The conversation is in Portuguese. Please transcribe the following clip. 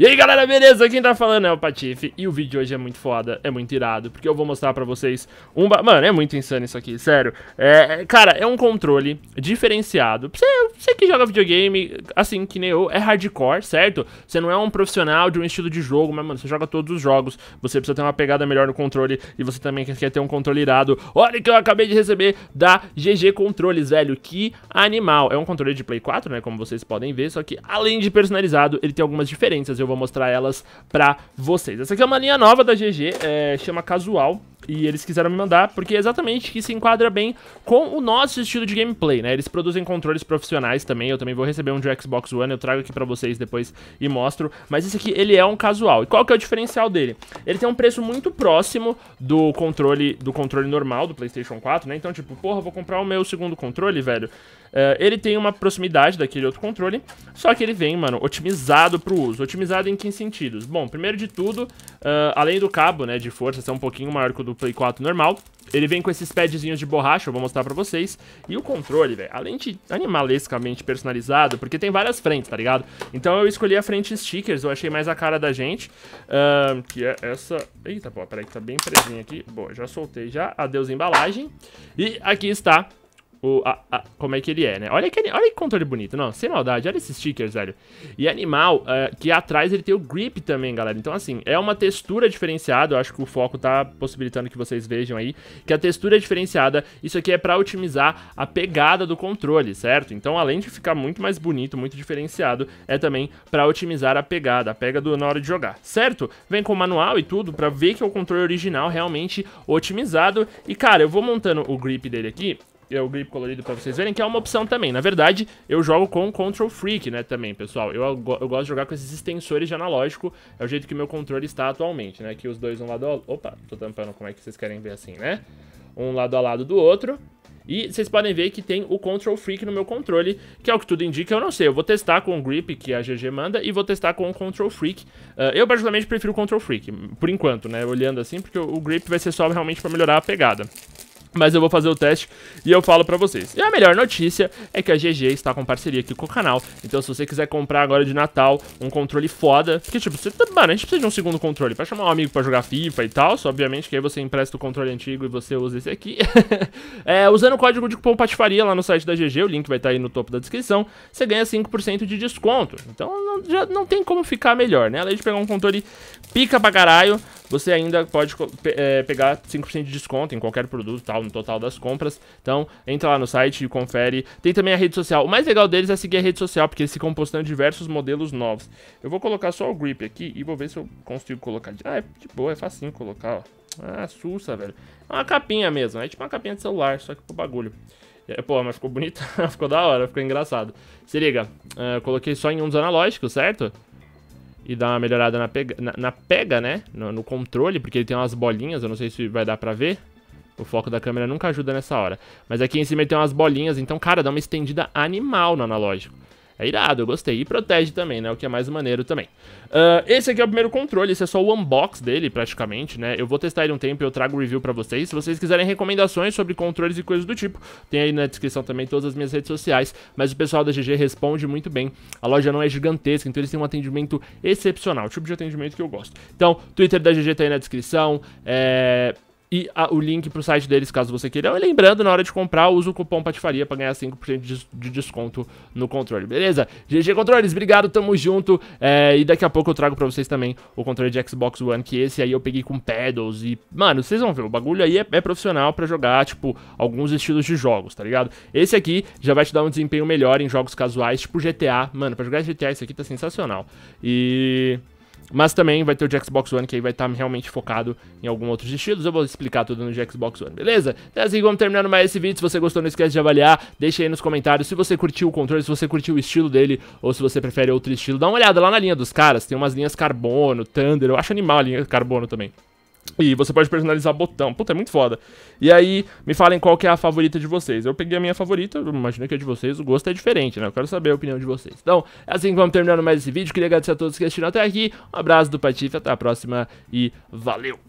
E aí galera, beleza? Quem tá falando é o Patife E o vídeo de hoje é muito foda, é muito irado Porque eu vou mostrar pra vocês um... Ba... Mano, é muito insano isso aqui, sério é, é Cara, é um controle diferenciado você, você que joga videogame, assim, que nem eu É hardcore, certo? Você não é um profissional de um estilo de jogo Mas, mano, você joga todos os jogos Você precisa ter uma pegada melhor no controle E você também quer ter um controle irado Olha que eu acabei de receber da GG Controles, velho Que animal É um controle de Play 4, né? Como vocês podem ver Só que além de personalizado, ele tem algumas diferenças Eu vou mostrar elas pra vocês. Essa aqui é uma linha nova da GG, é, chama Casual. E eles quiseram me mandar, porque é exatamente que se enquadra bem com o nosso estilo de gameplay, né? Eles produzem controles profissionais também, eu também vou receber um de Xbox One, eu trago aqui pra vocês depois e mostro. Mas esse aqui, ele é um casual. E qual que é o diferencial dele? Ele tem um preço muito próximo do controle do controle normal do Playstation 4, né? Então, tipo, porra, vou comprar o meu segundo controle, velho. Uh, ele tem uma proximidade daquele outro controle, só que ele vem, mano, otimizado pro uso. Otimizado em que sentidos? Bom, primeiro de tudo, uh, além do cabo, né, de força ser um pouquinho maior que o do Play 4 normal, ele vem com esses padzinhos de borracha, eu vou mostrar pra vocês. E o controle, velho, além de animalescamente personalizado, porque tem várias frentes, tá ligado? Então eu escolhi a frente stickers, eu achei mais a cara da gente, uh, que é essa... Eita, pô, peraí que tá bem presinha aqui. Boa, já soltei já, adeus embalagem. E aqui está o, a, a, como é que ele é, né? Olha que, olha que controle bonito, não, sem maldade, olha esses stickers, velho. E animal, uh, que atrás ele tem o grip também, galera. Então, assim, é uma textura diferenciada, eu acho que o foco tá possibilitando que vocês vejam aí, que a textura é diferenciada, isso aqui é pra otimizar a pegada do controle, certo? Então, além de ficar muito mais bonito, muito diferenciado, é também pra otimizar a pegada, a pega do, na hora de jogar, certo? Vem com o manual e tudo pra ver que é o controle original realmente otimizado. E, cara, eu vou montando o grip dele aqui, é o grip colorido para vocês verem, que é uma opção também. Na verdade, eu jogo com Control Freak, né, também, pessoal. Eu, eu gosto de jogar com esses extensores de analógico, é o jeito que meu controle está atualmente, né? Que os dois um lado... A... Opa, tô tampando como é que vocês querem ver assim, né? Um lado a lado do outro. E vocês podem ver que tem o Control Freak no meu controle, que é o que tudo indica, eu não sei. Eu vou testar com o Grip, que a GG manda, e vou testar com o Control Freak. Uh, eu, particularmente, prefiro o Control Freak, por enquanto, né? Olhando assim, porque o Grip vai ser só realmente para melhorar a pegada. Mas eu vou fazer o teste e eu falo pra vocês. E a melhor notícia é que a GG está com parceria aqui com o canal. Então se você quiser comprar agora de Natal um controle foda... Porque, tipo, você, mano, a gente precisa de um segundo controle. Pra chamar um amigo pra jogar FIFA e tal. Só, obviamente, que aí você empresta o controle antigo e você usa esse aqui. é, usando o código de cupom patifaria lá no site da GG, o link vai estar tá aí no topo da descrição, você ganha 5% de desconto. Então não, já não tem como ficar melhor, né? Além de pegar um controle pica pra caralho, você ainda pode é, pegar 5% de desconto em qualquer produto e tal real no total das compras. Então, entra lá no site e confere. Tem também a rede social. O mais legal deles é seguir a rede social, porque eles ficam postando diversos modelos novos. Eu vou colocar só o grip aqui e vou ver se eu consigo colocar. Ah, é de boa, é facinho colocar, ó. Ah, sussa, velho. É uma capinha mesmo. É tipo uma capinha de celular, só que pro bagulho. É, pô, mas ficou bonito. ficou da hora, ficou engraçado. Se liga, ah, eu coloquei só em um dos analógicos, certo? E dá uma melhorada na pega, na, na pega né? No, no, controle, porque ele tem umas bolinhas, eu não sei se vai dar pra ver. O foco da câmera nunca ajuda nessa hora. Mas aqui em cima ele tem umas bolinhas, então, cara, dá uma estendida animal no analógico. É irado, eu gostei. E protege também, né? O que é mais maneiro também. Uh, esse aqui é o primeiro controle, esse é só o unbox dele, praticamente, né? Eu vou testar ele um tempo e eu trago review pra vocês. Se vocês quiserem recomendações sobre controles e coisas do tipo, tem aí na descrição também todas as minhas redes sociais. Mas o pessoal da GG responde muito bem. A loja não é gigantesca, então eles têm um atendimento excepcional. O tipo de atendimento que eu gosto. Então, Twitter da GG tá aí na descrição. É e a, o link pro site deles, caso você queira. E lembrando, na hora de comprar, usa o cupom Patifaria para ganhar 5% de, de desconto no controle, beleza? GG Controles, obrigado, tamo junto. É, e daqui a pouco eu trago pra vocês também o controle de Xbox One, que esse aí eu peguei com pedals e... Mano, vocês vão ver, o bagulho aí é, é profissional para jogar, tipo, alguns estilos de jogos, tá ligado? Esse aqui já vai te dar um desempenho melhor em jogos casuais, tipo GTA. Mano, pra jogar GTA, esse aqui tá sensacional. E... Mas também vai ter o de Xbox One, que aí vai estar tá realmente focado em alguns outros estilos. Eu vou explicar tudo no de Xbox One, beleza? Então é assim vamos terminando mais esse vídeo. Se você gostou, não esquece de avaliar. Deixa aí nos comentários se você curtiu o controle, se você curtiu o estilo dele, ou se você prefere outro estilo. Dá uma olhada lá na linha dos caras. Tem umas linhas carbono, Thunder. Eu acho animal a linha carbono também. E você pode personalizar botão. Puta, é muito foda. E aí, me falem qual que é a favorita de vocês. Eu peguei a minha favorita, imagino que a de vocês, o gosto é diferente, né? Eu quero saber a opinião de vocês. Então, é assim que vamos terminando mais esse vídeo. Queria agradecer a todos que assistiram até aqui. Um abraço do Patife, até a próxima e valeu!